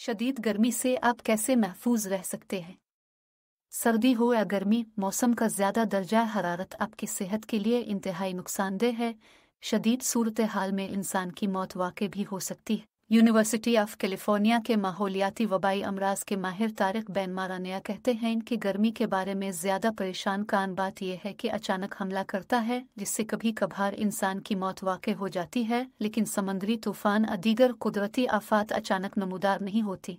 शदीद गर्मी से आप कैसे महफूज रह सकते हैं सर्दी हो या गर्मी मौसम का ज़्यादा दर्जा हरारत आपकी सेहत के लिए इंतहाई नुकसानदेह है शदीद सूरत हाल में इंसान की मौत वाक़ भी हो सकती है यूनिवर्सिटी ऑफ कैलिफोर्निया के माहौलियाती वबाई अमराज के माहिर तारिक बैन मारानिया कहते हैं कि गर्मी के बारे में ज़्यादा परेशान कान बात यह है कि अचानक हमला करता है जिससे कभी कभार इंसान की मौत वाक़ हो जाती है लेकिन समंदरी तूफान अदीगर कुदरती आफात अचानक नमूदार नहीं होती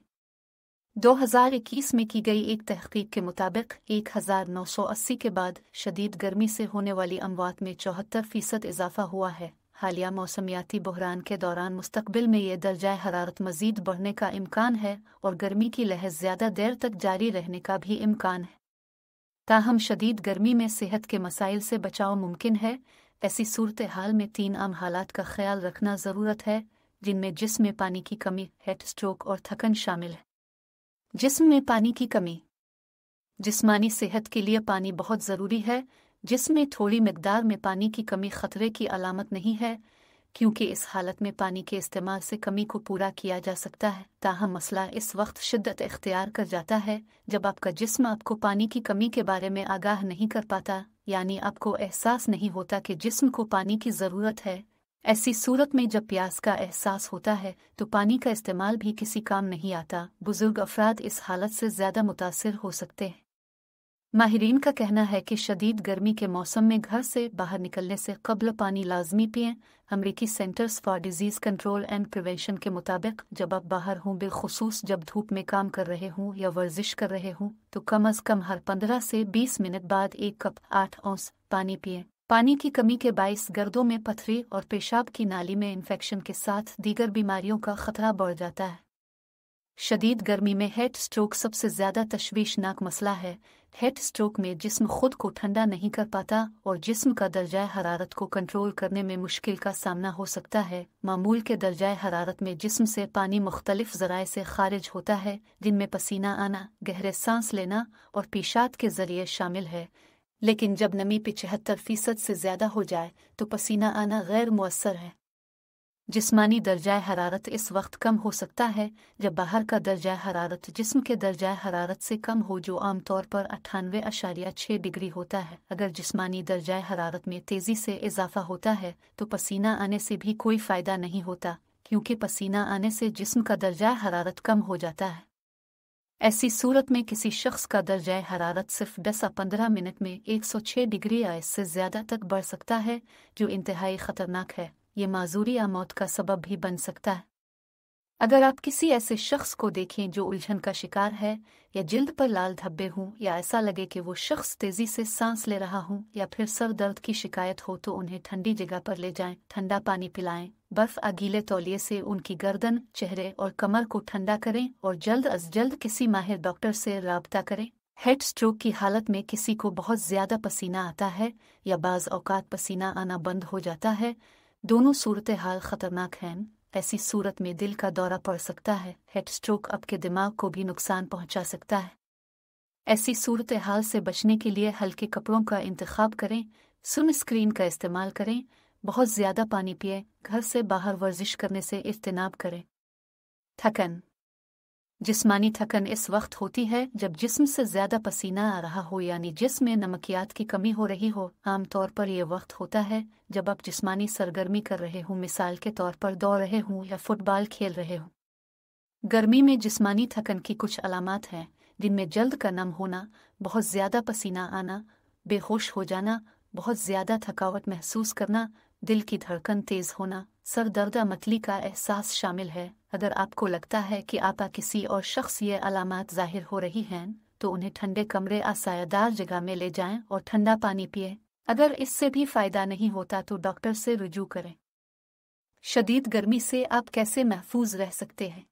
2021 में की गई एक तहकीक के मुताबिक 1980 के बाद शदीद गर्मी से होने वाली अमवात में चौहत्तर फीसद इजाफा हुआ है हालिया मौसमियाती बहरान के दौरान मुस्तबिल में ये दर्जा हरारत मजीद बढ़ने का इम्कान है और गर्मी की लहर ज़्यादा देर तक जारी रहने का भी इम्कान है ताहम शदीद गर्मी में सेहत के मसाइल से बचाव मुमकिन है ऐसी सूरत हाल में तीन आम हालात का ख्याल रखना ज़रूरत है जिनमें जिसम में पानी की कमी हेड स्ट्रोक और थकन शामिल है जिसम में पानी की कमी जिसमानी सेहत के लिए पानी बहुत ज़रूरी है जिसमें थोड़ी मकदार में पानी की कमी खतरे की अलामत नहीं है क्योंकि इस हालत में पानी के इस्तेमाल से कमी को पूरा किया जा सकता है ताहम मसला इस वक्त शिद्दत इख्तियार कर जाता है जब आपका जिस्म आपको पानी की कमी के बारे में आगाह नहीं कर पाता यानी आपको एहसास नहीं होता कि जिस्म को पानी की ज़रूरत है ऐसी सूरत में जब प्यास का एहसास होता है तो पानी का इस्तेमाल भी किसी काम नहीं आता बुजुर्ग अफराद इस हालत से ज़्यादा मुतासर हो सकते हैं माहरीन का कहना है कि शदीद गर्मी के मौसम में घर से बाहर निकलने से कबल पानी लाजमी पिए अमरीकी Centers for Disease Control and Prevention के मुताबिक जब आप बाहर हों बिलखसूस जब धूप में काम कर रहे हों या वर्जिश कर रहे हों तो कम अज़ कम हर पंद्रह से बीस मिनट बाद एक कप आठ औंस पानी पिए पानी की कमी के बायस गर्दों में पथरी और पेशाब की नाली में इन्फेक्शन के साथ दीगर बीमारियों का खतरा बढ़ जाता है शदीद गर्मी में हेड स्ट्रोक सबसे ज़्यादा तश्वीशनाक मसला है हेड स्ट्रोक में जिस्म खुद को ठंडा नहीं कर पाता और जिस्म का दर्जा हरारत को कंट्रोल करने में मुश्किल का सामना हो सकता है मामूल के दर्जा हरारत में जिस्म से पानी मुख्तलिफ ज़राए से खारिज होता है जिनमें पसीना आना गहरे सांस लेना और पेशात के ज़रिए शामिल है लेकिन जब नमी पिछहत्तर फ़ीसद से ज़्यादा हो जाए तो पसीना आना गैर मुसर है जिस्मानी दर्जा हरारत इस वक्त कम हो सकता है जब बाहर का दर्जा हरारत जिस्म के दर्जा हरारत से कम हो जो आमतौर पर अट्ठानवे अशारिया छः डिग्री होता है अगर जिस्मानी दर्जा हरारत में तेज़ी से इजाफा होता है तो पसीना आने से भी कोई फ़ायदा नहीं होता क्योंकि पसीना आने से जिस्म का दर्जा हरारत कम हो जाता है ऐसी सूरत में किसी शख्स का दर्जा हरारत सिर्फ दस या पंद्रह मिनट में एक सौ छः डिग्री या इससे ज़्यादा तक बढ़ सकता है जो इंतहाई ख़तरनाक है ये माजूरी या मौत का सबब भी बन सकता है अगर आप किसी ऐसे शख्स को देखें जो उलझन का शिकार है या जिल्द पर लाल धब्बे हों या ऐसा लगे कि वो शख्स तेजी से सांस ले रहा हो या फिर सर दर्द की शिकायत हो तो उन्हें ठंडी जगह पर ले जाएं, ठंडा पानी पिलाएं, बर्फ अगीले तौलिए से उनकी गर्दन चेहरे और कमर को ठंडा करें और जल्द अज जल्द किसी माहिर डॉक्टर से रबता करें हेड स्ट्रोक की हालत में किसी को बहुत ज्यादा पसीना आता है या बाज अवकात पसीना आना बंद हो जाता है दोनों सूरत हाल खतरनाक हैं ऐसी सूरत में दिल का दौरा पड़ सकता है हेड स्ट्रोक आपके दिमाग को भी नुकसान पहुंचा सकता है ऐसी सूरत हाल से बचने के लिए हल्के कपड़ों का इंतखब करें सुन स्क्रीन का इस्तेमाल करें बहुत ज़्यादा पानी पिए घर से बाहर वर्जिश करने से इज्तनाब करें थकन जिस्मानी थकन इस वक्त होती है जब जिस्म से ज़्यादा पसीना आ रहा हो यानी जिस्म में नमकियात की कमी हो रही हो आमतौर पर यह वक्त होता है जब आप जिस्मानी सरगर्मी कर रहे हो मिसाल के तौर पर दौड़ रहे हो या फुटबॉल खेल रहे हो गर्मी में जिस्मानी थकन की कुछ अलामत हैं जिनमें जल्द का नम होना बहुत ज़्यादा पसीना आना बेहोश हो जाना बहुत ज़्यादा थकावट महसूस करना दिल की धड़कन तेज़ होना सरदर्दा मतली का एहसास शामिल है अगर आपको लगता है कि आपा किसी और शख्स ये अलामत जाहिर हो रही हैं तो उन्हें ठंडे कमरे आसायादार जगह में ले जाएं और ठंडा पानी पिए अगर इससे भी फायदा नहीं होता तो डॉक्टर से रुजू करें शदीद गर्मी से आप कैसे महफूज रह सकते हैं